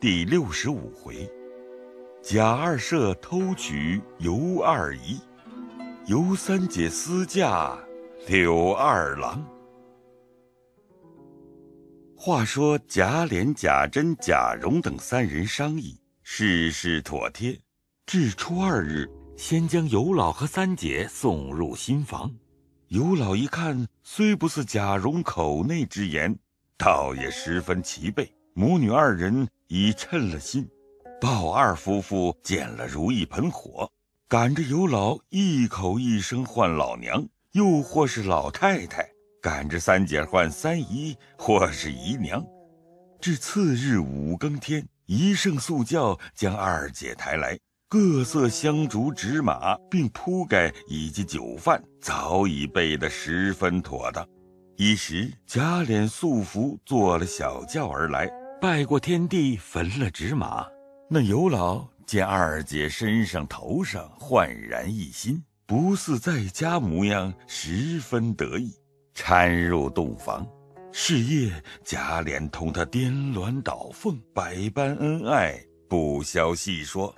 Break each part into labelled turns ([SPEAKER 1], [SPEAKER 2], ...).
[SPEAKER 1] 第六十五回，贾二舍偷取尤二姨，尤三姐私嫁柳二郎。话说贾琏、贾珍、贾蓉等三人商议，事事妥帖，至初二日，先将尤老和三姐送入新房。尤老一看，虽不似贾蓉口内之言，倒也十分齐备。母女二人。已趁了心，鲍二夫妇见了如意盆火，赶着尤老一口一声唤老娘，又或是老太太，赶着三姐唤三姨，或是姨娘。至次日五更天，一圣速轿将二姐抬来，各色香烛纸马，并铺盖以及酒饭早已备得十分妥当。一时，贾琏素服坐了小轿而来。拜过天地，焚了纸马。那尤老见二姐身上、头上焕然一新，不似在家模样，十分得意，搀入洞房。是夜，贾琏同他颠鸾倒凤，百般恩爱，不消细说。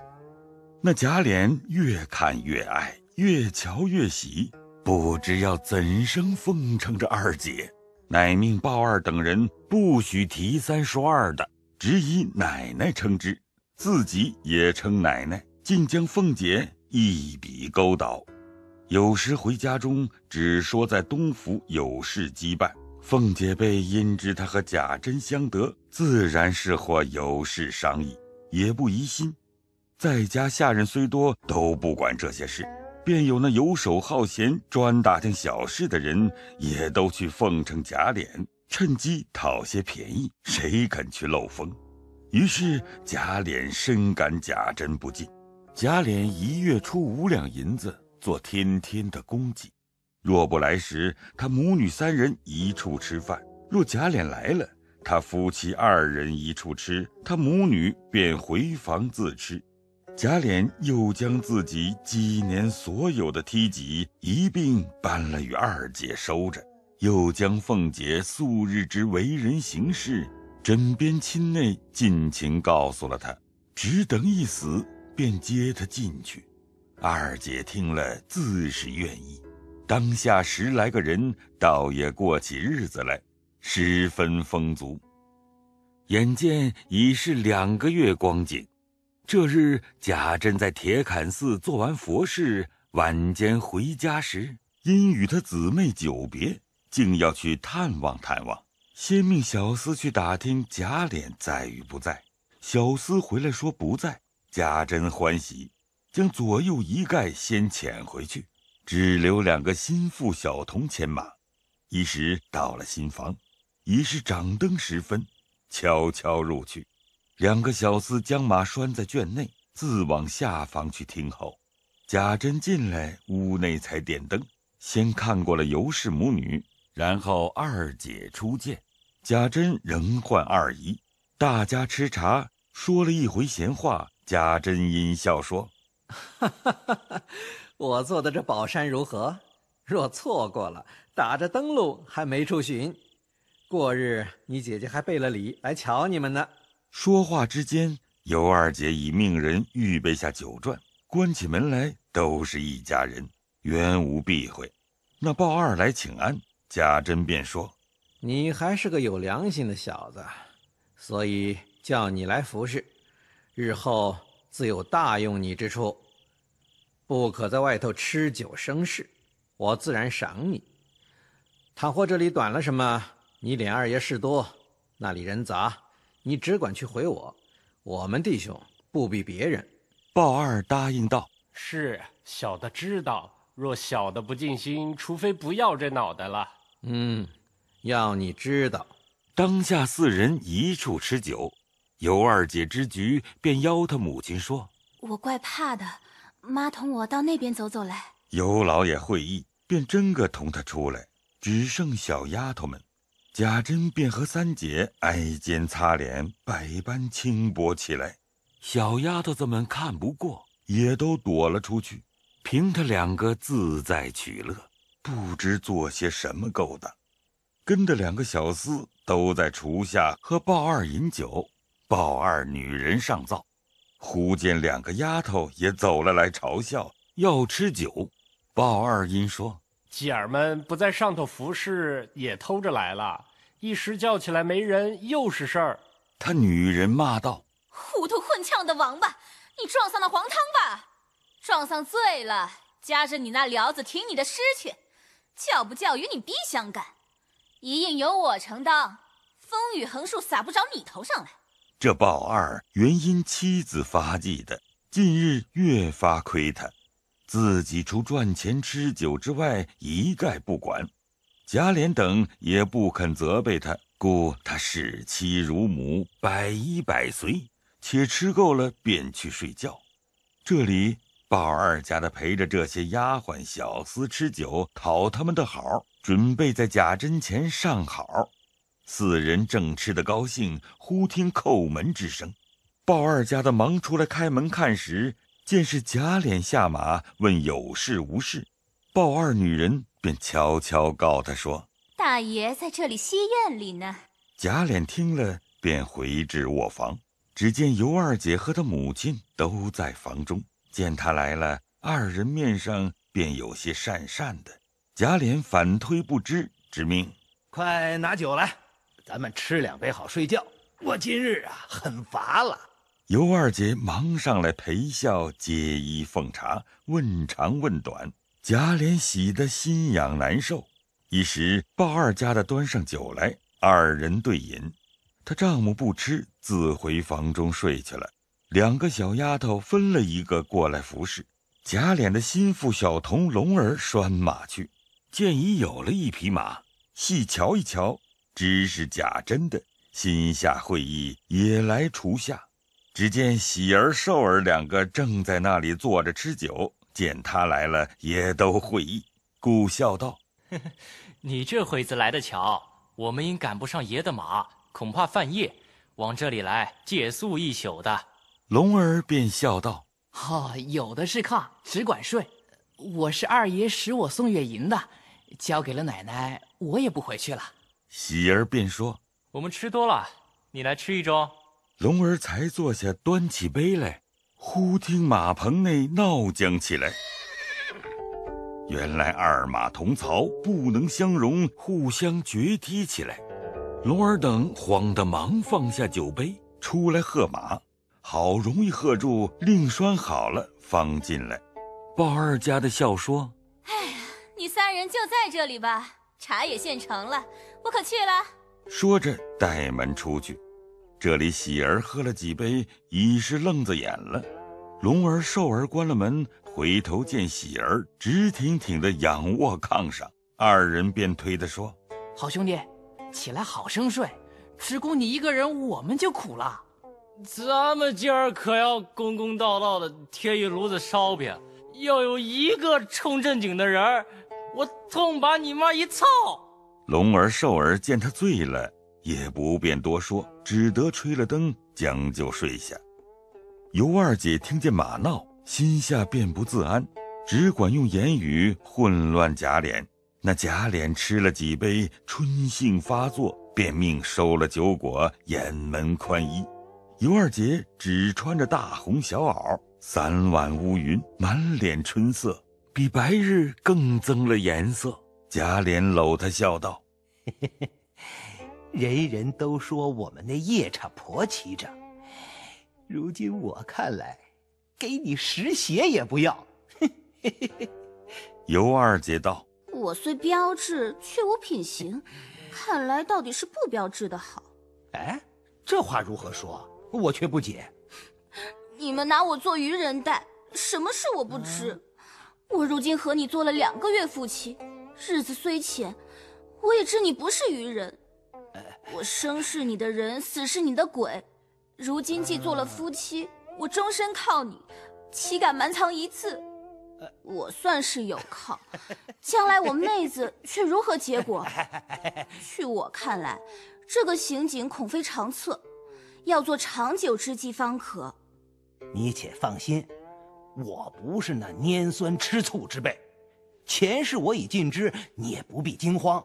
[SPEAKER 1] 那贾琏越看越爱，越瞧越喜，不知要怎生奉承着二姐。乃命鲍二等人不许提三说二的，只以奶奶称之，自己也称奶奶，竟将凤姐一笔勾倒。有时回家中，只说在东府有事羁绊，凤姐被因知她和贾珍相得，自然是或有事商议，也不疑心。在家下人虽多，都不管这些事。便有那游手好闲、专打听小事的人，也都去奉承贾琏，趁机讨些便宜。谁肯去漏风？于是贾琏深感贾珍不敬。贾琏一月出五两银子做天天的供给。若不来时，他母女三人一处吃饭；若贾琏来了，他夫妻二人一处吃，他母女便回房自吃。贾琏又将自己几年所有的梯级一并搬了与二姐收着，又将凤姐素日之为人行事、枕边亲内尽情告诉了他，只等一死便接他进去。二姐听了自是愿意，当下十来个人倒也过起日子来，十分丰足。眼见已是两个月光景。这日，贾珍在铁槛寺做完佛事，晚间回家时，因与他姊妹久别，竟要去探望探望。先命小厮去打听贾琏在与不在，小厮回来说不在。贾珍欢喜，将左右一概先遣回去，只留两个心腹小童牵马。一时到了新房，已是掌灯时分，悄悄入去。两个小厮将马拴在圈内，自往下房去听候。贾珍进来，屋内才点灯，先看过了尤氏母女，然后二姐初见，贾珍仍唤二姨。大家吃茶，说了一回闲话。贾珍阴笑说：“
[SPEAKER 2] 我做的这宝山如何？若错过了，打着灯笼还没处寻。过日你姐姐还备了礼来瞧你们呢。”
[SPEAKER 1] 说话之间，尤二姐已命人预备下酒馔，关起门来都是一家人，原无避讳。那鲍二来请安，贾珍便说：“
[SPEAKER 2] 你还是个有良心的小子，
[SPEAKER 1] 所以叫
[SPEAKER 2] 你来服侍，日后自有大用你之处。不可在外头吃酒生事，我自然赏你。倘或这里短了什么，你琏二爷事多，那里人杂。”你只管去回
[SPEAKER 3] 我，我们弟兄不比别人。鲍二答应道：“是小的知道，若小的不尽心，除非不要这脑袋了。”
[SPEAKER 1] 嗯，要你知道。当下四人一处吃酒，尤二姐之局便邀他母亲说：“
[SPEAKER 4] 我怪怕的，妈同我到那边走走来。”
[SPEAKER 1] 尤老爷会意，便真个同他出来，只剩小丫头们。贾珍便和三姐挨肩擦脸，百般轻薄起来。小丫头子们看不过，也都躲了出去，凭他两个自在取乐，不知做些什么勾当。跟着两个小厮都在厨下和鲍二饮酒。鲍二女人上灶，忽见两个丫头也走了来嘲笑，要吃酒。鲍二因说。
[SPEAKER 3] 姐儿们不在上头服侍，也偷着来了。一时叫起来没人，又是事儿。
[SPEAKER 1] 他女人骂道：“
[SPEAKER 4] 糊涂混呛的王八，你撞上了黄汤吧！撞上醉了，夹着你那撩子，挺你的尸去。叫不叫与你逼相干，一应由我承当。风雨横竖撒不着你头上来。”
[SPEAKER 1] 这宝二原因妻子发迹的，近日越发亏他。自己除赚钱吃酒之外一概不管，贾琏等也不肯责备他，故他视妻如母，百依百随，且吃够了便去睡觉。这里鲍二家的陪着这些丫鬟小厮吃酒，讨他们的好，准备在贾珍前上好。四人正吃得高兴，忽听叩门之声，鲍二家的忙出来开门看时。见是贾琏下马，问有事无事，鲍二女人便悄悄告他说：“
[SPEAKER 4] 大爷在这里西院里呢。”
[SPEAKER 1] 贾琏听了，便回至卧房，只见尤二姐和他母亲都在房中，见他来了，二人面上便有些讪讪的。贾琏反推不知之命，
[SPEAKER 2] 快拿酒来，咱们吃两杯好睡觉。我今日啊，很乏了。
[SPEAKER 1] 尤二姐忙上来陪笑，接衣奉茶，问长问短。贾琏喜得心痒难受，一时鲍二家的端上酒来，二人对饮。他丈母不吃，自回房中睡去了。两个小丫头分了一个过来服侍。贾琏的心腹小童龙儿拴马去，见已有了一匹马，细瞧一瞧，知是贾珍的，心下会意，也来除下。只见喜儿、寿儿两个正在那里坐着吃酒，见他来了，也都会意，故笑道：
[SPEAKER 3] “你这会子来的巧，我们因赶不上爷的马，恐怕犯夜，往这里来借
[SPEAKER 1] 宿一宿的。”龙儿便笑道：“
[SPEAKER 4] 哈，有的是炕，只管睡。我是二爷使我送月银的，交给了奶奶，我也不回去了。”
[SPEAKER 1] 喜儿便说：“
[SPEAKER 3] 我们吃多了，你来吃一盅。”
[SPEAKER 1] 龙儿才坐下，端起杯来，忽听马棚内闹将起来。原来二马同槽不能相容，互相决踢起来。龙儿等慌得忙放下酒杯，出来喝马，好容易喝住，另拴好了，方进来。鲍二家的笑说：“哎，
[SPEAKER 4] 呀，你三人就在这里吧，茶也现成了，我可去了。”
[SPEAKER 1] 说着带门出去。这里喜儿喝了几杯，已是愣子眼了。龙儿、寿儿关了门，回头见喜儿直挺挺的仰卧炕上，二人便推他说：“
[SPEAKER 4] 好兄弟，起来好生睡，只顾你一个人，我们就苦了。
[SPEAKER 3] 咱们今儿可要公公道道的贴一炉子烧饼，要有一个冲正经的人儿，我痛把你妈一操。”
[SPEAKER 1] 龙儿、寿儿见他醉了。也不便多说，只得吹了灯，将就睡下。尤二姐听见马闹，心下便不自安，只管用言语混乱贾琏。那贾琏吃了几杯，春杏发作，便命收了酒果，掩门宽衣。尤二姐只穿着大红小袄，三碗乌云，满脸春色，比白日更增了颜色。贾琏搂她笑道：“
[SPEAKER 2] 嘿嘿嘿。”人人都说我们那夜叉婆骑着，如今我看来，给你石鞋也不要。
[SPEAKER 1] 尤二姐道：“
[SPEAKER 4] 我虽标致，却无品行，看来到底是不标致的好。”哎，
[SPEAKER 2] 这话如何说？我却不解。
[SPEAKER 4] 你们拿我做愚人待，什么事我不知？我如今和你做了两个月夫妻，日子虽浅，我也知你不是愚人。我生是你的人，死是你的鬼。如今既做了夫妻，我终身靠你，岂敢瞒藏一次？我算是有靠，将来我妹子却如何结果？据我看来，这个刑警恐非长策，要做长久之计方可。
[SPEAKER 2] 你且放心，我不是那拈酸吃醋之辈。前世我已尽知，你也不必惊慌。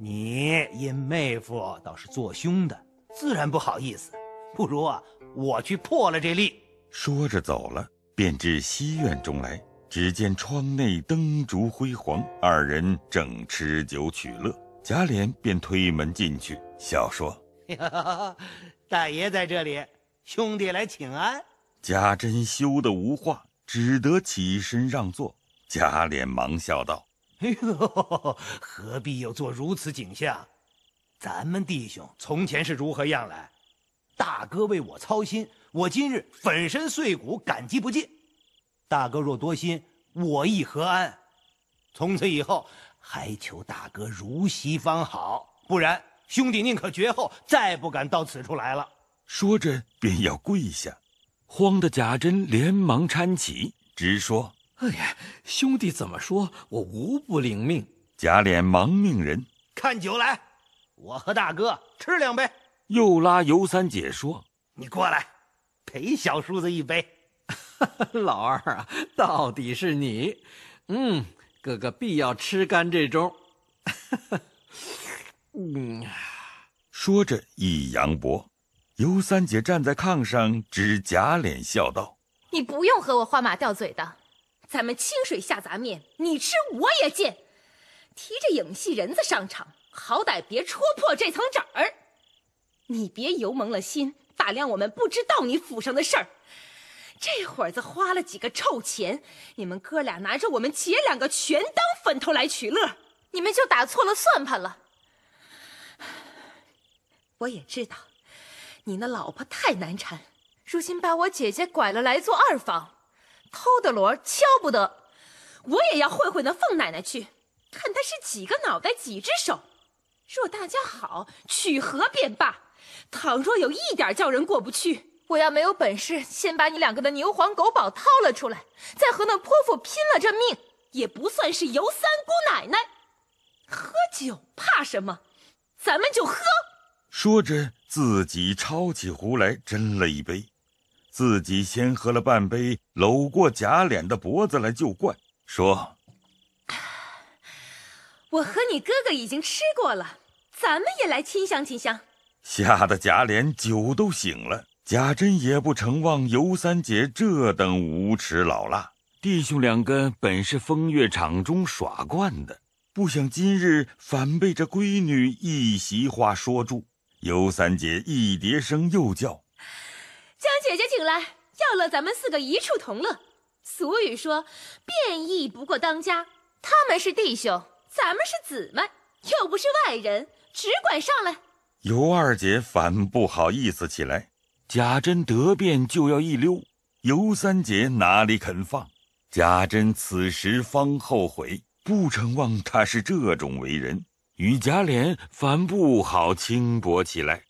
[SPEAKER 2] 你因妹夫倒是做凶的，自然不好意思。不如啊，我去破了这例。
[SPEAKER 1] 说着走了，便至西院中来。只见窗内灯烛辉煌，二人正吃酒取乐。贾琏便推门进去，笑说：
[SPEAKER 2] “大爷在这里，兄弟来请安。”
[SPEAKER 1] 贾珍羞得无话，只得起身让座。贾琏忙笑道。
[SPEAKER 2] 哎呦，何必又做如此景象？咱们弟兄从前是如何样来？大哥为我操心，我今日粉身碎骨感激不尽。大哥若多心，我亦何安？从此以后，还求大哥如昔方好，不然兄弟宁可绝后，再不敢到此处来了。
[SPEAKER 1] 说着便要跪下，慌得贾珍连忙搀起，直说。哎呀，兄弟怎么说，我无不领命。贾琏忙命人
[SPEAKER 2] 看酒来，我和大哥吃两杯。又拉尤三姐说：“你过来，陪小叔子一杯。”老二啊，到底是你，嗯，哥哥必要吃干这盅。
[SPEAKER 4] 嗯，
[SPEAKER 1] 说着一扬脖，尤三姐站在炕上指贾琏笑道：“
[SPEAKER 4] 你不用和我花马吊嘴的。”咱们清水下杂面，你吃我也见。提着影戏人子上场，好歹别戳破这层纸儿。你别油蒙了心，打量我们不知道你府上的事儿。这会子花了几个臭钱，你们哥俩拿着我们姐两个全当粉头来取乐，你们就打错了算盘了。我也知道，你那老婆太难缠，如今把我姐姐拐了来做二房。偷的锣敲不得，我也要会会那凤奶奶去，看她是几个脑袋几只手。若大家好，取何便罢；倘若有一点叫人过不去，我要没有本事，先把你两个的牛黄狗宝掏了出来，再和那泼妇拼了这命，也不算是尤三姑奶奶。喝酒怕什么？咱们就喝。
[SPEAKER 1] 说着，自己抄起壶来斟了一杯。自己先喝了半杯，搂过贾琏的脖子来就灌，说：“
[SPEAKER 4] 我和你哥哥已经吃过了，咱们也来亲香亲香。”
[SPEAKER 1] 吓得贾琏酒都醒了，贾珍也不承望尤三姐这等无耻老辣。弟兄两个本是风月场中耍惯的，不想今日反被这闺女一席话说住。尤三姐一叠声又叫。
[SPEAKER 4] 将姐姐请来，要乐咱们四个一处同乐。俗语说：“便宜不过当家。”他们是弟兄，咱们是姊妹，又不是外人，只管上来。
[SPEAKER 1] 尤二姐反不好意思起来。贾珍得便就要一溜，尤三姐哪里肯放？贾珍此时方后悔，不成忘他是这种为人，与贾琏反不好轻薄起来。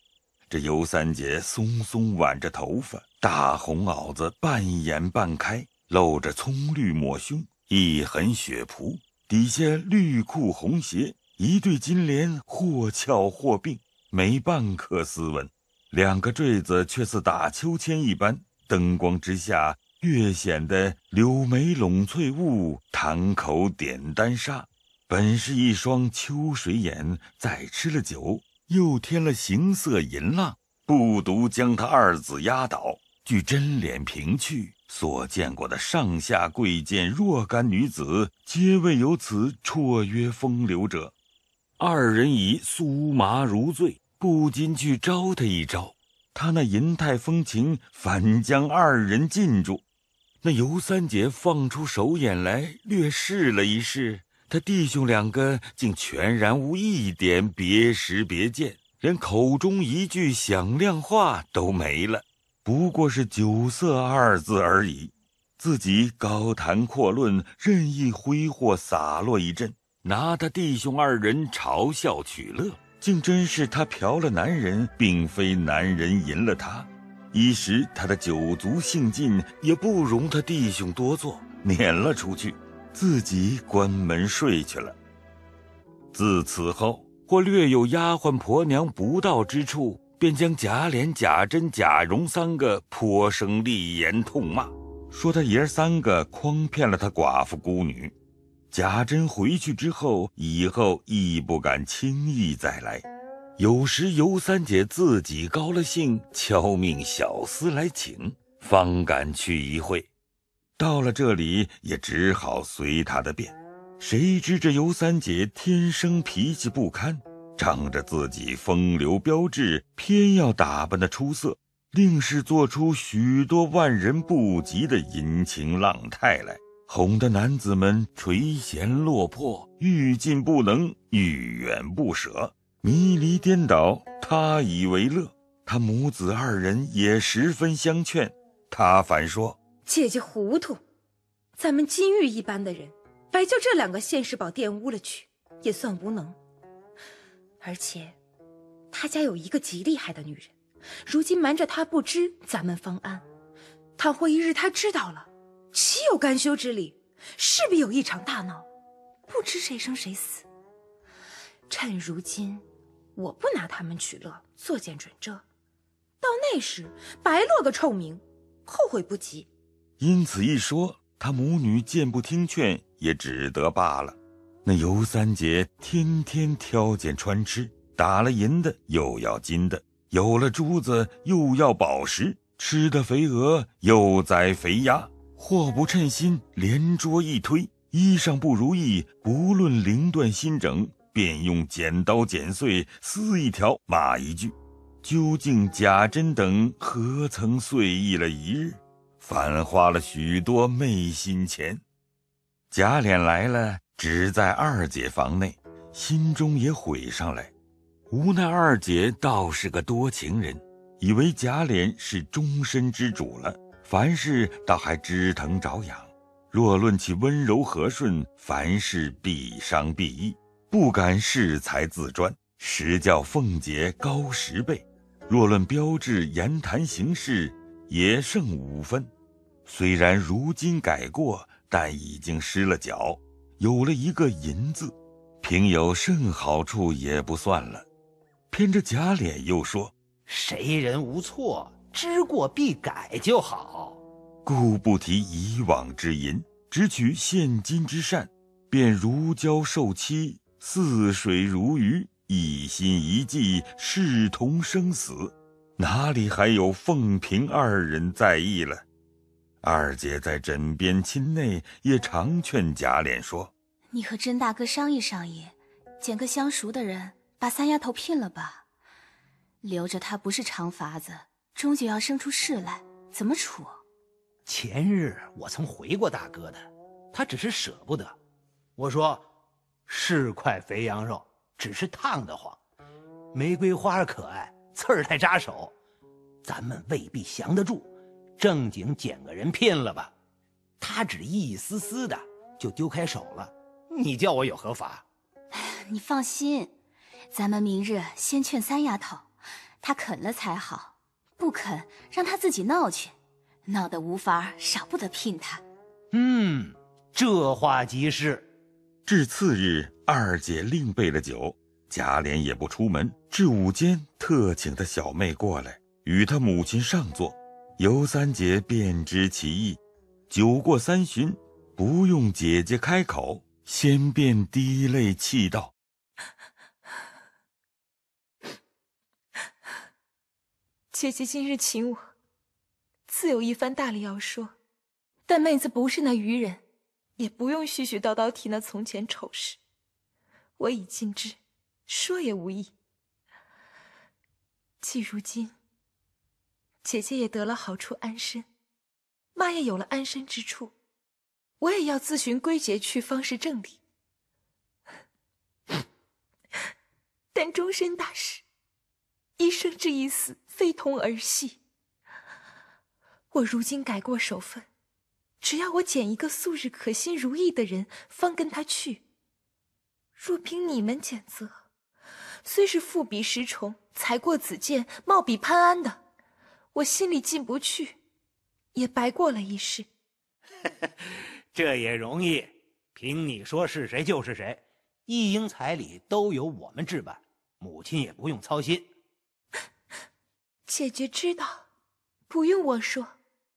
[SPEAKER 1] 这尤三姐松松挽着头发，大红袄子半掩半开，露着葱绿抹胸，一痕雪仆，底下绿裤红鞋，一对金莲或翘或并，没半颗斯文。两个坠子却似打秋千一般，灯光之下越显得柳眉笼翠雾，堂口点丹砂。本是一双秋水眼，再吃了酒。又添了形色淫浪，不独将他二子压倒，据真脸平去所见过的上下贵贱若干女子，皆未有此绰约风流者。二人已酥麻如醉，不禁去招他一招，他那银泰风情，反将二人禁住。那尤三姐放出手眼来，略试了一试。他弟兄两个竟全然无一点别识别见，连口中一句响亮话都没了，不过是酒色二字而已。自己高谈阔论，任意挥霍洒落一阵，拿他弟兄二人嘲笑取乐，竟真是他嫖了男人，并非男人淫了他。一时他的酒足性尽，也不容他弟兄多做，撵了出去。自己关门睡去了。自此后，或略有丫鬟婆娘不到之处，便将贾琏、贾珍、贾蓉三个颇生厉言痛骂，说他爷三个诓骗了他寡妇孤女。贾珍回去之后，以后亦不敢轻易再来。有时尤三姐自己高了兴，敲命小厮来请，方敢去一会。到了这里也只好随他的便，谁知这尤三姐天生脾气不堪，仗着自己风流标致，偏要打扮的出色，令是做出许多万人不及的淫情浪态来，哄得男子们垂涎落魄，欲近不能，欲远不舍，迷离颠倒，他以为乐。他母子二人也十分相劝，他反说。
[SPEAKER 4] 姐姐糊涂，咱们金玉一般的人，白叫这两个现世宝玷污了去，也算无能。而且，他家有一个极厉害的女人，如今瞒着他不知咱们方安，倘或一日他知道了，岂有甘休之理？势必有一场大闹，不知谁生谁死。趁如今，我不拿他们取乐作践准这，到那时白落个臭名，后悔不及。
[SPEAKER 1] 因此一说，他母女见不听劝，也只得罢了。那尤三姐天天挑拣穿吃，打了银的又要金的，有了珠子又要宝石，吃的肥鹅又宰肥鸭，祸不称心，连桌一推；衣裳不如意，不论零断新整，便用剪刀剪碎撕一条骂一句。究竟贾珍等何曾随意了一日？反花了许多昧心钱，贾琏来了，只在二姐房内，心中也悔上来。无奈二姐倒是个多情人，以为贾琏是终身之主了，凡事倒还知疼着痒。若论其温柔和顺，凡事必伤必义，不敢恃才自专，实较凤姐高十倍。若论标致、言谈、行事，也胜五分。虽然如今改过，但已经失了脚，有了一个“银”字，凭有甚好处也不算了。偏着假脸又说：“
[SPEAKER 2] 谁人无错？知过必
[SPEAKER 1] 改就好。”故不提以往之银，只取现今之善，便如胶受漆，似水如鱼，一心一计，视同生死，哪里还有凤萍二人在意了？二姐在枕边亲内也常劝贾琏说：“
[SPEAKER 4] 你和甄大哥商议商议，捡个相熟的人把三丫头聘了吧，留着她不是长法子，终究要生出事来，怎么处？”
[SPEAKER 2] 前日我曾回过大哥的，他只是舍不得。我说：“是块肥羊肉，只是烫得慌。玫瑰花可爱，刺儿太扎手，咱们未必降得住。”正经捡个人聘了吧，他只一丝丝的就丢开手了，你叫我有何法？
[SPEAKER 4] 哎，你放心，咱们明日先劝三丫头，她肯了才好，不肯让她自己闹去，闹得无法，少不得聘她。
[SPEAKER 1] 嗯，这话极是。至次日，二姐另备了酒，贾琏也不出门，至午间特请他小妹过来，与他母亲上座。尤三姐便知其意，酒过三巡，不用姐姐开口，先便滴泪泣道：“
[SPEAKER 4] 姐姐今日请我，自有一番大礼要说，但妹子不是那愚人，也不用絮絮叨叨提那从前丑事，我已尽知，说也无益。既如今。”姐姐也得了好处安身，妈也有了安身之处，我也要自寻归结去，方是正理。但终身大事，一生之一死，非同儿戏。我如今改过首分，只要我捡一个素日可心如意的人，方跟他去。若凭你们拣择，虽是富比石崇，才过子建，貌比潘安的。我心里进不去，也白过了一世。
[SPEAKER 2] 这也容易，凭你说是谁就是谁。一应彩礼都由我们置办，母亲也不用操心。
[SPEAKER 4] 姐姐知道，不用我说。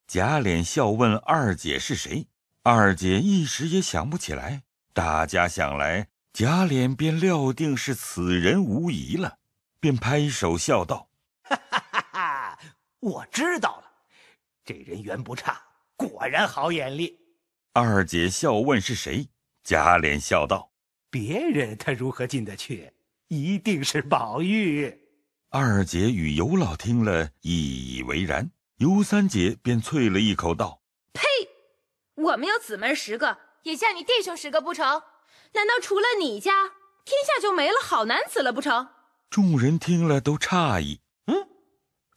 [SPEAKER 1] 贾琏笑问二姐是谁？二姐一时也想不起来。大家想来，贾琏便料定是此人无疑了，便拍手笑道。
[SPEAKER 2] 我知道了，这人缘不差，果然好眼力。
[SPEAKER 1] 二姐笑问是谁？贾琏笑道：“
[SPEAKER 2] 别人他如何进得去？一定是宝
[SPEAKER 1] 玉。”二姐与尤老听了一以为然，尤三姐便啐了一口道：“
[SPEAKER 4] 呸！我们有姊妹十个，也像你弟兄十个不成？难道除了你家，天下就没了好男子了不成？”
[SPEAKER 1] 众人听了都诧异：“嗯，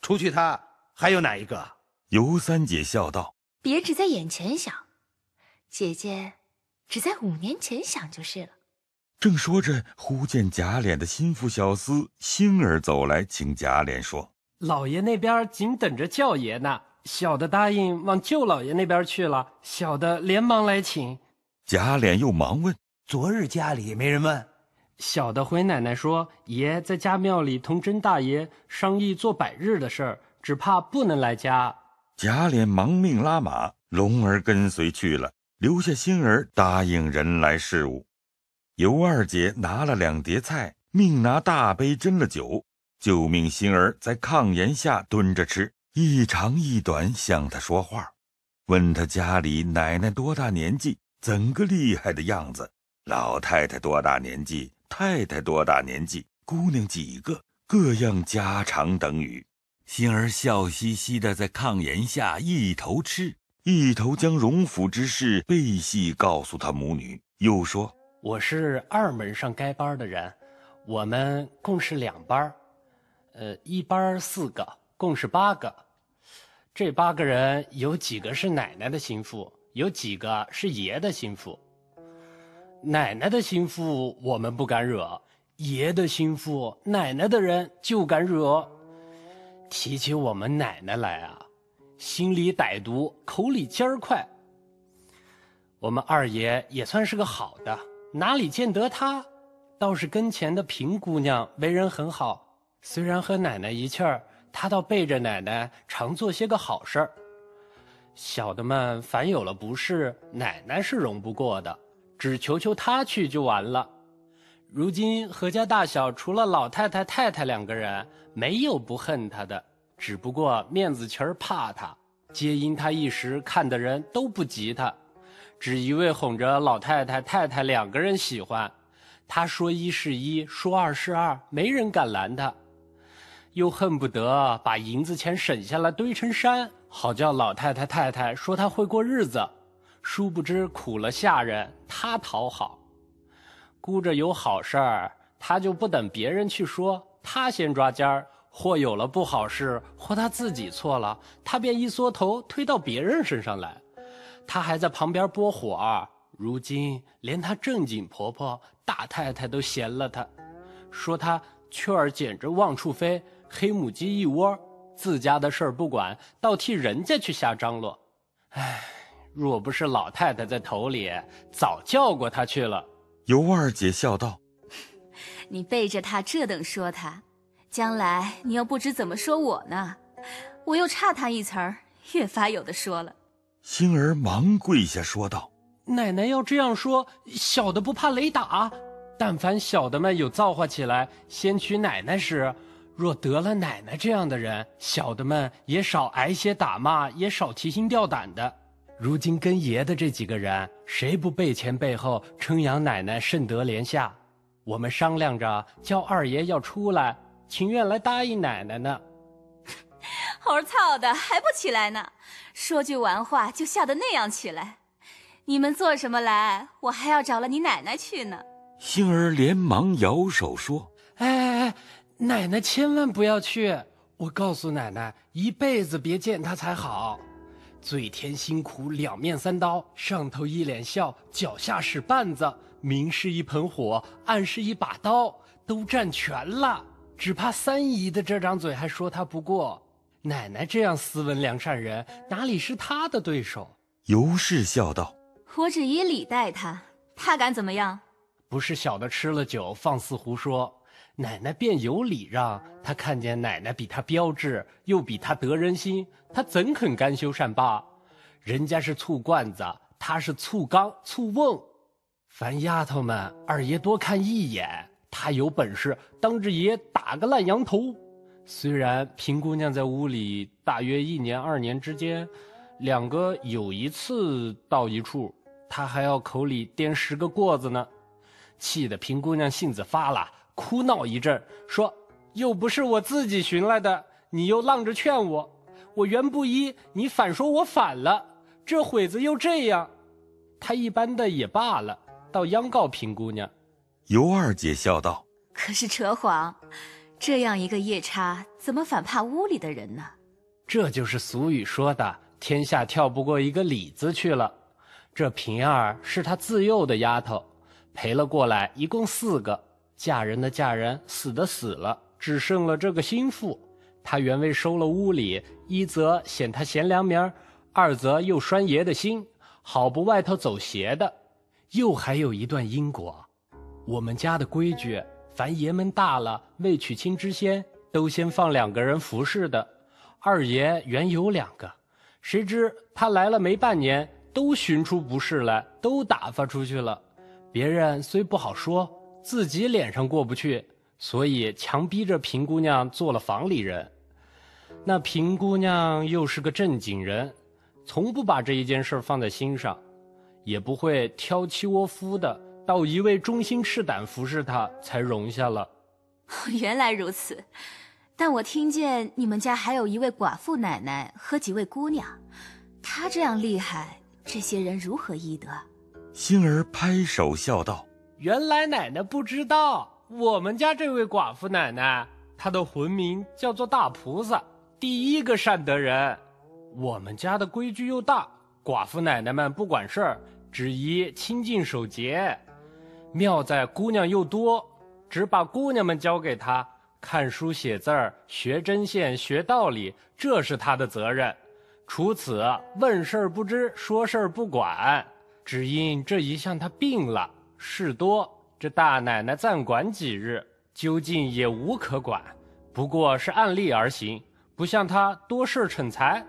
[SPEAKER 1] 除去他。”还有哪一个？尤三姐笑道：“
[SPEAKER 4] 别只在眼前想，姐姐只在五年前想就是了。”
[SPEAKER 1] 正说着，忽见贾琏的心腹小厮星儿走来，请贾琏说：“
[SPEAKER 3] 老爷那边紧等着叫爷呢，小的答应往舅老爷那边去了，小的连忙来请。”
[SPEAKER 1] 贾琏又忙问：“
[SPEAKER 3] 昨日家里没人问？”小的回奶奶说：“爷在家庙里同甄大爷商议做百日的事儿。”只怕不能来家。
[SPEAKER 1] 贾琏忙命拉马，龙儿跟随去了，留下星儿答应人来事务。尤二姐拿了两碟菜，命拿大杯斟了酒，就命星儿在炕沿下蹲着吃，一长一短向他说话，问他家里奶奶多大年纪，怎个厉害的样子；老太太多大年纪，太太多大年纪，姑娘几个，各样家常等语。心儿笑嘻嘻的在炕沿下一头吃，一头将荣府之事背细告诉他母女，又说：“
[SPEAKER 3] 我是二门上该班的人，
[SPEAKER 1] 我们共是
[SPEAKER 3] 两班，呃，一班四个，共是八个。这八个人有几个是奶奶的心腹，有几个是爷的心腹。奶奶的心腹我们不敢惹，爷的心腹奶奶的人就敢惹。”提起我们奶奶来啊，心里歹毒，口里尖儿快。我们二爷也算是个好的，哪里见得他？倒是跟前的平姑娘为人很好，虽然和奶奶一气儿，她倒背着奶奶常做些个好事儿。小的们凡有了不是，奶奶是容不过的，只求求她去就完了。如今何家大小，除了老太太、太太两个人，没有不恨他的。只不过面子情儿怕他，皆因他一时看的人都不及他，只一味哄着老太太、太太两个人喜欢。他说一是一，说二是二，没人敢拦他，又恨不得把银子钱省下来堆成山，好叫老太太、太太说他会过日子。殊不知苦了下人，他讨好。估着有好事儿，他就不等别人去说，他先抓尖儿；或有了不好事，或他自己错了，他便一缩头，推到别人身上来。他还在旁边拨火儿。如今连他正经婆婆大太太都嫌了他，说他雀儿简直往处飞，黑母鸡一窝，自家的事儿不管，倒替人家去瞎张罗。唉，若不是老太太在头里，早叫过他
[SPEAKER 1] 去了。尤二姐笑道：“
[SPEAKER 4] 你背着他这等说他，将来你又不知怎么说我呢。我又差他一词儿，越发有的说了。”
[SPEAKER 1] 星儿忙跪下说道：“
[SPEAKER 4] 奶奶要这样说，
[SPEAKER 3] 小的不怕雷打。但凡小的们有造化起来，先娶奶奶时，若得了奶奶这样的人，小的们也少挨些打骂，也少提心吊胆的。如今跟爷的这几个人。”谁不背前背后称扬奶奶甚得怜下，我们商量着叫二爷要出来，请愿来答应奶奶呢。
[SPEAKER 4] 猴操的还不起来呢！说句玩话就吓得那样起来，你们做什么来？我还要找了你奶奶去呢。
[SPEAKER 1] 星儿连忙摇手说：“
[SPEAKER 4] 哎哎哎，
[SPEAKER 3] 奶奶千万不要去！我告诉奶奶一辈子别见他才好。”嘴甜心苦，两面三刀，上头一脸笑，脚下使绊子，明是一盆火，暗是一把刀，都占全了。只怕三姨的这张嘴还说他不过，奶奶这样斯文良善人，哪里是他的对手？
[SPEAKER 1] 尤氏笑道：“
[SPEAKER 4] 我只以礼待他，他敢怎么样？
[SPEAKER 3] 不是小的吃了酒，放肆胡说。”奶奶便有礼让，她看见奶奶比她标致，又比她得人心，她怎肯甘休善罢？人家是醋罐子，她是醋缸、醋瓮。凡丫头们，二爷多看一眼，他有本事当着爷打个烂羊头。虽然平姑娘在屋里大约一年二年之间，两个有一次到一处，她还要口里颠十个过子呢，气得平姑娘性子发了。哭闹一阵，说：“又不是我自己寻来的，你又浪着劝我。我原不依，你反说我反了。这会子又这样，他一般的也罢了，倒央告平姑娘。”
[SPEAKER 1] 尤二姐笑道：“
[SPEAKER 4] 可是扯谎？这样一个夜叉，怎么反怕屋里的人呢？”
[SPEAKER 3] 这就是俗语说的：“天下跳不过一个里子”去了。”这平儿是他自幼的丫头，陪了过来，一共四个。嫁人的嫁人，死的死了，只剩了这个心腹。他原为收了屋里，一则显他贤良名，二则又拴爷的心，好不外头走邪的。又还有一段因果。我们家的规矩，凡爷们大了未娶亲之先，都先放两个人服侍的。二爷原有两个，谁知他来了没半年，都寻出不是来，都打发出去了。别人虽不好说。自己脸上过不去，所以强逼着平姑娘做了房里人。那平姑娘又是个正经人，从不把这一件事放在心上，也不会挑妻窝夫的，到一位忠心赤胆服侍她才容下了。
[SPEAKER 4] 原来如此，但我听见你们家还有一位寡妇奶奶和几位姑娘，她这样厉害，这些人如何医得？
[SPEAKER 1] 星儿拍手笑道。
[SPEAKER 3] 原来奶奶不知道，我们家这位寡妇奶奶，她的魂名叫做大菩萨，第一个善德人。我们家的规矩又大，寡妇奶奶们不管事儿，只宜清净守节。妙在姑娘又多，只把姑娘们交给他，看书写字儿，学针线，学道理，这是他的责任。除此问事儿不知，说事儿不管，只因这一向他病了。事多，这大奶奶暂管几日，究竟也无可管，不过是按例而行，不像她多事逞才。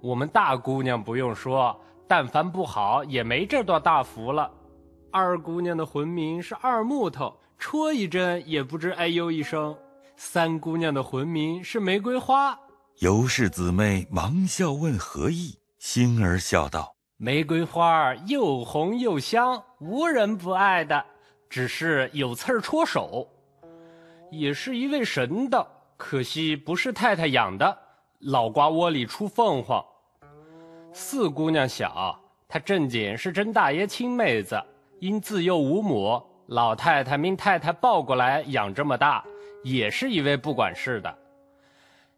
[SPEAKER 3] 我们大姑娘不用说，但凡不好也没这段大福了。二姑娘的魂名是二木头，戳一针也不知哎呦一声。三姑娘的魂名是玫瑰花。
[SPEAKER 1] 尤氏姊妹忙笑问何意，星儿笑道。
[SPEAKER 3] 玫瑰花儿又红又香，无人不爱的，只是有刺儿戳手，也是一位神的，可惜不是太太养的。老瓜窝里出凤凰，四姑娘小，她正经是甄大爷亲妹子，因自幼无母，老太太命太太抱过来养这么大，也是一位不管事的。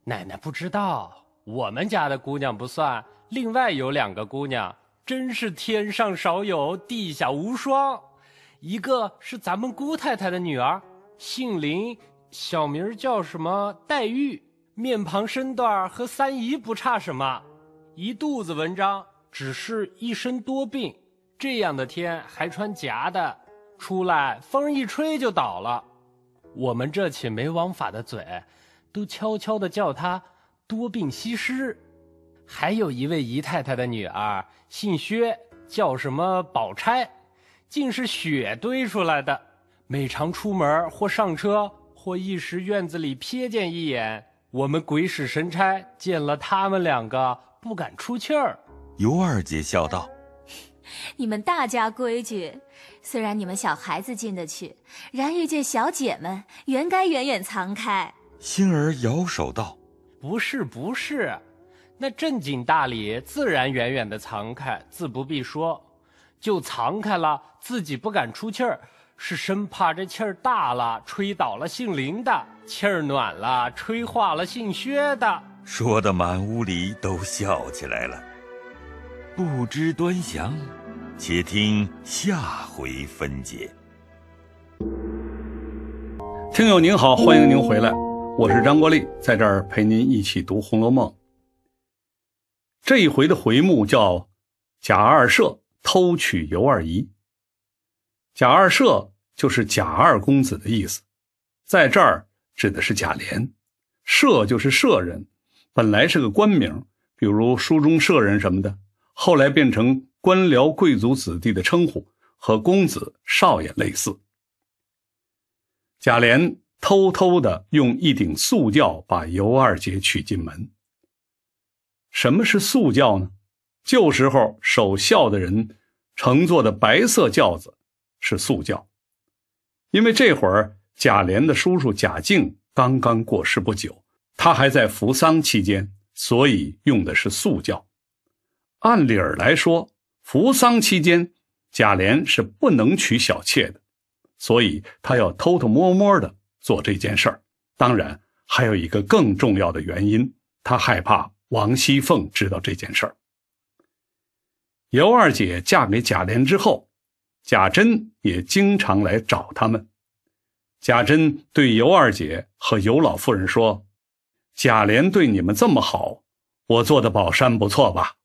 [SPEAKER 3] 奶奶不知道，我们家的姑娘不算，另外有两个姑娘。真是天上少有，地下无双。一个是咱们姑太太的女儿，姓林，小名叫什么黛玉，面庞身段和三姨不差什么，一肚子文章，只是一身多病。这样的天还穿夹的，出来风一吹就倒了。我们这起没王法的嘴，都悄悄地叫她多病西施。还有一位姨太太的女儿，姓薛，叫什么宝钗，竟是雪堆出来的。每常出门或上车，或一时院子里瞥见一眼，我们鬼使神差见了他们两个，
[SPEAKER 4] 不敢
[SPEAKER 1] 出气儿。尤二姐笑道：“
[SPEAKER 4] 你们大家规矩，虽然你们小孩子进得去，然遇见小姐们，原该远远藏开。”
[SPEAKER 1] 星儿摇手道：“
[SPEAKER 4] 不是，不是。”那正经大
[SPEAKER 3] 礼自然远远的藏开，自不必说，就藏开了，自己不敢出气儿，是生怕这气儿大了吹倒了姓林的，气儿暖了吹化了姓薛的，
[SPEAKER 1] 说的满屋里都笑起来了。不知端详，且听下回分解。
[SPEAKER 5] 听友您好，欢迎您回来，我是张国立，在这儿陪您一起读《红楼梦》。这一回的回目叫“贾二舍偷取尤二姨”。贾二舍就是贾二公子的意思，在这儿指的是贾琏。舍就是舍人，本来是个官名，比如书中“舍人”什么的，后来变成官僚贵族子弟的称呼，和公子、少爷类似。贾琏偷偷的用一顶素轿把尤二姐娶进门。什么是素轿呢？旧时候守孝的人乘坐的白色轿子是素轿，因为这会儿贾琏的叔叔贾敬刚刚过世不久，他还在扶丧期间，所以用的是素轿。按理儿来说，扶丧期间贾琏是不能娶小妾的，所以他要偷偷摸摸的做这件事儿。当然，还有一个更重要的原因，他害怕。王熙凤知道这件事儿。尤二姐嫁给贾琏之后，贾珍也经常来找他们。贾珍对尤二姐和尤老夫人说：“贾琏对你们这么好，我做的宝山不错吧？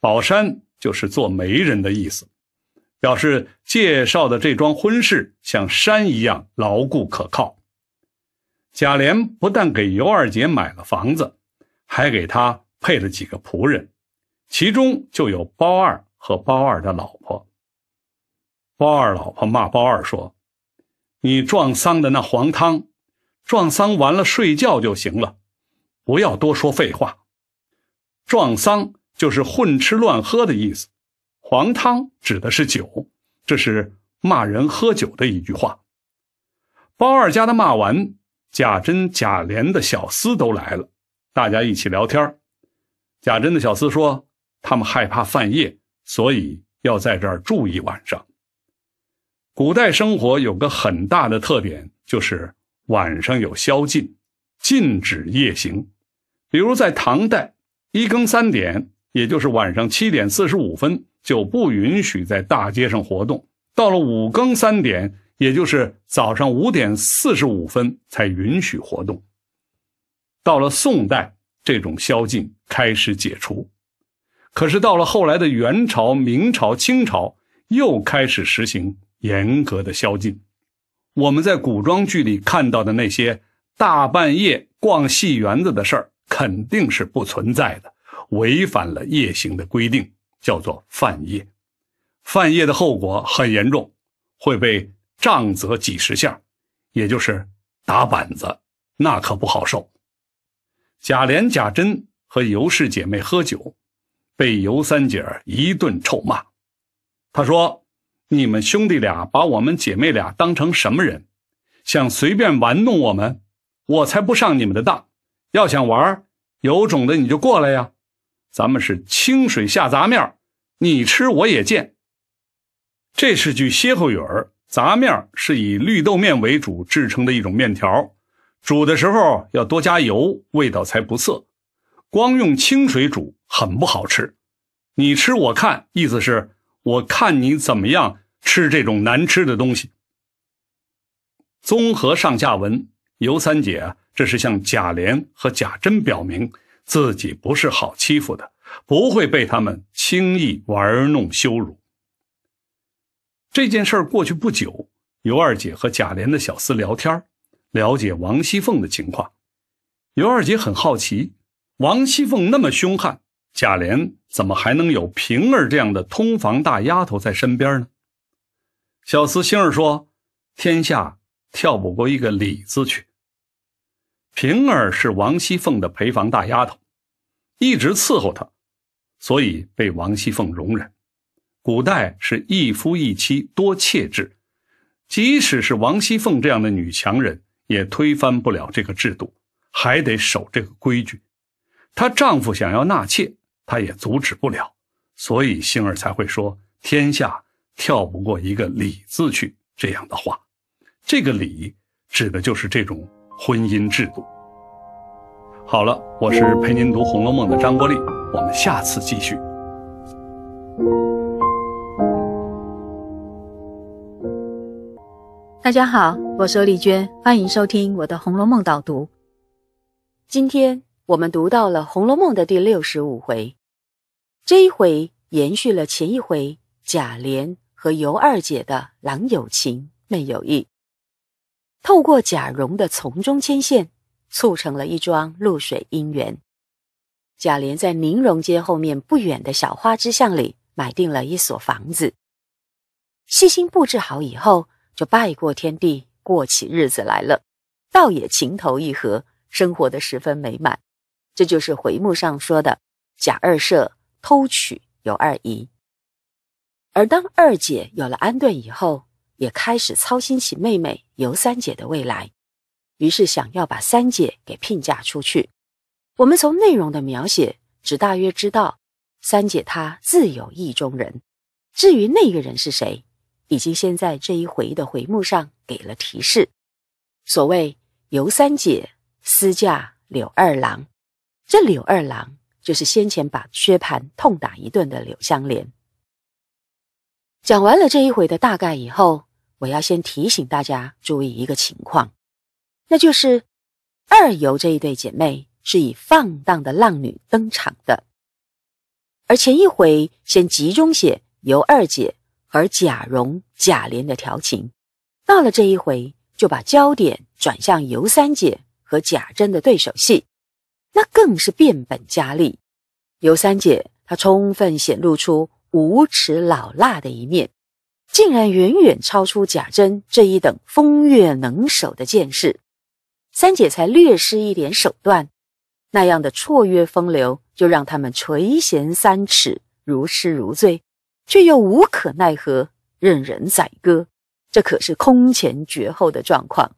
[SPEAKER 5] 宝山就是做媒人的意思，表示介绍的这桩婚事像山一样牢固可靠。”贾琏不但给尤二姐买了房子。还给他配了几个仆人，其中就有包二和包二的老婆。包二老婆骂包二说：“你撞丧的那黄汤，撞丧完了睡觉就行了，不要多说废话。撞丧就是混吃乱喝的意思，黄汤指的是酒，这是骂人喝酒的一句话。”包二家的骂完，贾珍、贾琏的小厮都来了。大家一起聊天。贾珍的小厮说，他们害怕犯夜，所以要在这儿住一晚上。古代生活有个很大的特点，就是晚上有宵禁，禁止夜行。比如在唐代，一更三点，也就是晚上七点四十五分，就不允许在大街上活动；到了五更三点，也就是早上五点四十五分，才允许活动。到了宋代，这种宵禁开始解除，可是到了后来的元朝、明朝、清朝，又开始实行严格的宵禁。我们在古装剧里看到的那些大半夜逛戏园子的事儿，肯定是不存在的，违反了夜行的规定，叫做犯夜。犯夜的后果很严重，会被杖责几十下，也就是打板子，那可不好受。贾琏、贾珍和尤氏姐妹喝酒，被尤三姐儿一顿臭骂。她说：“你们兄弟俩把我们姐妹俩当成什么人？想随便玩弄我们？我才不上你们的当！要想玩，有种的你就过来呀！咱们是清水下杂面，你吃我也见。”这是句歇后语儿，杂面是以绿豆面为主制成的一种面条。”煮的时候要多加油，味道才不涩。光用清水煮很不好吃。你吃我看，意思是我看你怎么样吃这种难吃的东西。综合上下文，尤三姐这是向贾琏和贾珍表明自己不是好欺负的，不会被他们轻易玩弄羞辱。这件事过去不久，尤二姐和贾琏的小厮聊天儿。了解王熙凤的情况，尤二姐很好奇，王熙凤那么凶悍，贾琏怎么还能有平儿这样的通房大丫头在身边呢？小厮星儿说：“天下跳不过一个‘李字去。平儿是王熙凤的陪房大丫头，一直伺候她，所以被王熙凤容忍。古代是一夫一妻多妾制，即使是王熙凤这样的女强人。”也推翻不了这个制度，还得守这个规矩。她丈夫想要纳妾，她也阻止不了，所以星儿才会说“天下跳不过一个礼字去”这样的话。这个礼指的就是这种婚姻制度。好了，我是陪您读《红楼梦》的张国立，我们下次继续。
[SPEAKER 6] 大家好，我是丽娟，欢迎收听我的《红楼梦》导读。今天我们读到了《红楼梦》的第六十五回，这一回延续了前一回贾琏和尤二姐的郎有情，妹有意，透过贾蓉的从中牵线，促成了一桩露水姻缘。贾琏在宁荣街后面不远的小花枝巷里买定了一所房子，细心布置好以后。就拜过天地，过起日子来了，倒也情投意合，生活的十分美满。这就是回目上说的“贾二舍偷娶尤二姨”，而当二姐有了安顿以后，也开始操心起妹妹尤三姐的未来，于是想要把三姐给聘嫁出去。我们从内容的描写只大约知道三姐她自有意中人，至于那个人是谁。已经先在这一回的回目上给了提示，所谓尤三姐私嫁柳二郎，这柳二郎就是先前把薛蟠痛打一顿的柳湘莲。讲完了这一回的大概以后，我要先提醒大家注意一个情况，那就是二尤这一对姐妹是以放荡的浪女登场的，而前一回先集中写尤二姐。而贾蓉、贾琏的调情，到了这一回，就把焦点转向尤三姐和贾珍的对手戏，那更是变本加厉。尤三姐她充分显露出无耻老辣的一面，竟然远远超出贾珍这一等风月能手的见识。三姐才略施一点手段，那样的绰约风流，就让他们垂涎三尺，如痴如醉。却又无可奈何，任人宰割，这可是空前绝后的状况。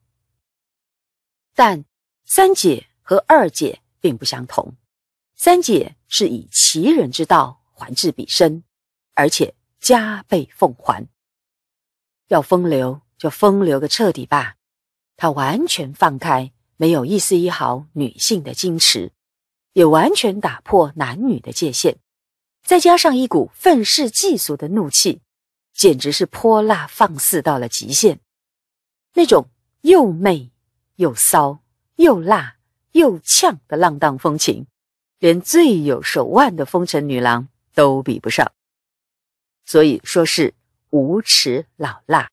[SPEAKER 6] 但三姐和二姐并不相同，三姐是以其人之道还治彼身，而且加倍奉还。要风流就风流个彻底吧，她完全放开，没有一丝一毫女性的矜持，也完全打破男女的界限。再加上一股愤世嫉俗的怒气，简直是泼辣放肆到了极限。那种又媚又骚、又辣又呛的浪荡风情，连最有手腕的风尘女郎都比不上。所以说是无耻老辣。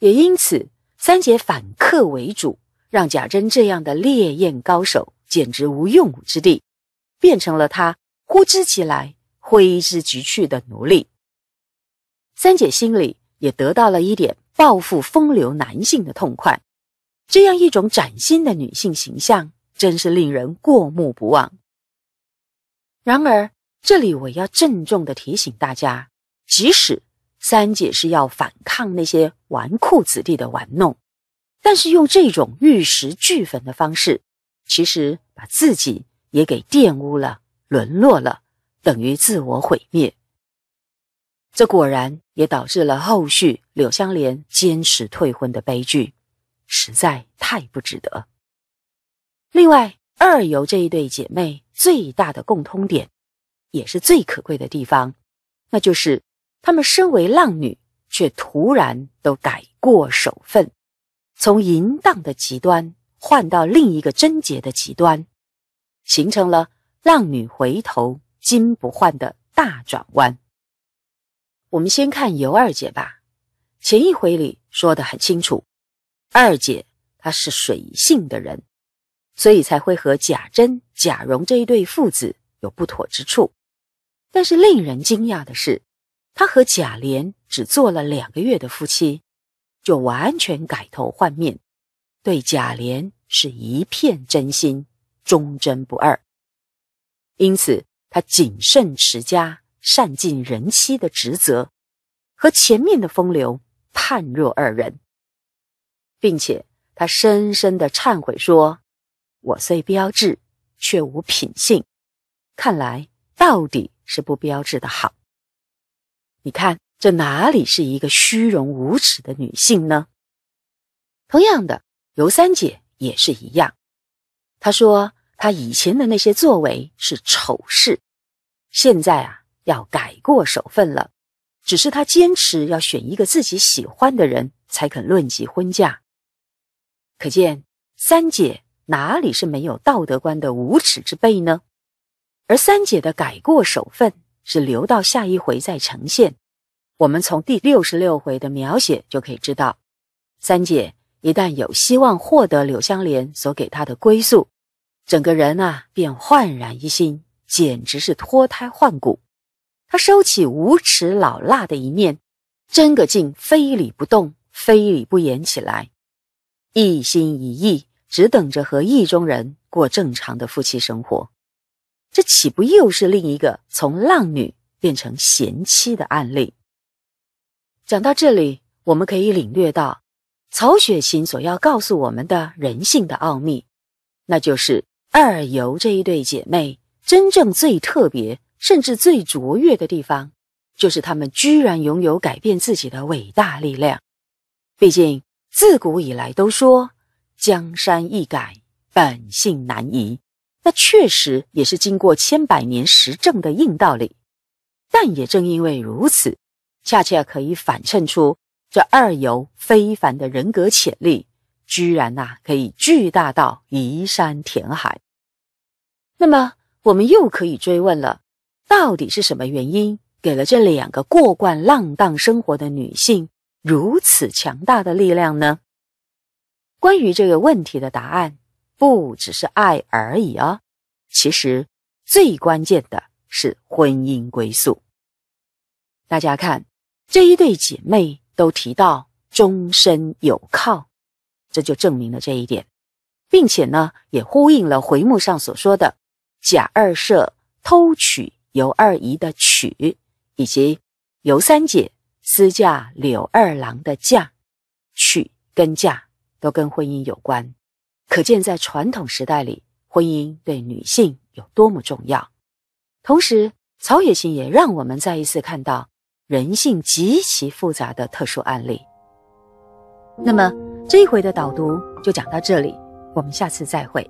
[SPEAKER 6] 也因此，三姐反客为主，让贾珍这样的烈焰高手简直无用武之地，变成了他呼之即来。挥之即去的奴隶，三姐心里也得到了一点报复风流男性的痛快。这样一种崭新的女性形象，真是令人过目不忘。然而，这里我要郑重的提醒大家：，即使三姐是要反抗那些纨绔子弟的玩弄，但是用这种玉石俱焚的方式，其实把自己也给玷污了，沦落了。等于自我毁灭，这果然也导致了后续柳香莲坚持退婚的悲剧，实在太不值得。另外，二游这一对姐妹最大的共通点，也是最可贵的地方，那就是她们身为浪女，却突然都改过守分，从淫荡的极端换到另一个贞洁的极端，形成了浪女回头。金不换的大转弯。我们先看尤二姐吧。前一回里说的很清楚，二姐她是水性的人，所以才会和贾珍、贾蓉这一对父子有不妥之处。但是令人惊讶的是，她和贾琏只做了两个月的夫妻，就完全改头换面，对贾琏是一片真心，忠贞不二。因此。他谨慎持家、善尽人妻的职责，和前面的风流判若二人，并且他深深的忏悔说：“我虽标致，却无品性。看来到底是不标致的好。你看，这哪里是一个虚荣无耻的女性呢？”同样的，尤三姐也是一样，她说。他以前的那些作为是丑事，现在啊要改过守分了。只是他坚持要选一个自己喜欢的人才肯论及婚嫁，可见三姐哪里是没有道德观的无耻之辈呢？而三姐的改过守分是留到下一回再呈现。我们从第六十六回的描写就可以知道，三姐一旦有希望获得柳湘莲所给她的归宿。整个人呐，便焕然一新，简直是脱胎换骨。他收起无耻老辣的一面，真个竟非礼不动、非礼不言起来，一心一意，只等着和意中人过正常的夫妻生活。这岂不又是另一个从浪女变成贤妻的案例？讲到这里，我们可以领略到曹雪芹所要告诉我们的人性的奥秘，那就是。二尤这一对姐妹，真正最特别，甚至最卓越的地方，就是她们居然拥有改变自己的伟大力量。毕竟自古以来都说“江山易改，本性难移”，那确实也是经过千百年实证的硬道理。但也正因为如此，恰恰可以反衬出这二尤非凡的人格潜力。居然呐，可以巨大到移山填海。那么，我们又可以追问了：到底是什么原因，给了这两个过惯浪荡生活的女性如此强大的力量呢？关于这个问题的答案，不只是爱而已啊！其实，最关键的是婚姻归宿。大家看，这一对姐妹都提到终身有靠。这就证明了这一点，并且呢，也呼应了回目上所说的贾二舍偷娶尤二姨的娶，以及尤三姐私嫁柳二郎的嫁，娶跟嫁都跟婚姻有关。可见在传统时代里，婚姻对女性有多么重要。同时，曹雪芹也让我们再一次看到人性极其复杂的特殊案例。那么，这一回的导读就讲到这里，我们下次再会。